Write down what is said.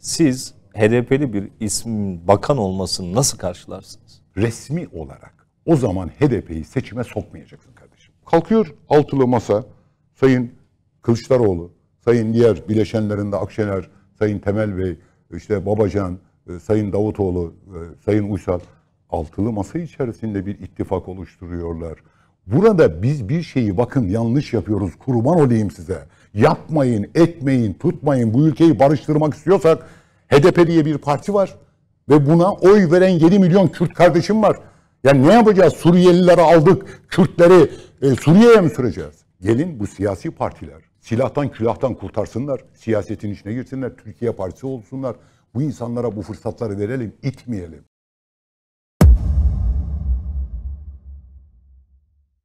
Siz HDP'li bir ismin bakan olmasını nasıl karşılarsınız? Resmi olarak o zaman HDP'yi seçime sokmayacaksın kardeşim. Kalkıyor altılı masa Sayın Kılıçdaroğlu, Sayın diğer bileşenlerinde Akşener, Sayın Temel Bey, işte Babacan, e, Sayın Davutoğlu, e, Sayın Uysal altılı masa içerisinde bir ittifak oluşturuyorlar. Burada biz bir şeyi bakın yanlış yapıyoruz kurban olayım size. Yapmayın, etmeyin, tutmayın. Bu ülkeyi barıştırmak istiyorsak HDP diye bir parti var. Ve buna oy veren 7 milyon Kürt kardeşim var. Yani ne yapacağız? Suriyelileri aldık, Kürtleri e, Suriye'ye mi süreceğiz? Gelin bu siyasi partiler silahtan külahtan kurtarsınlar. Siyasetin içine girsinler. Türkiye Partisi olsunlar. Bu insanlara bu fırsatları verelim, itmeyelim.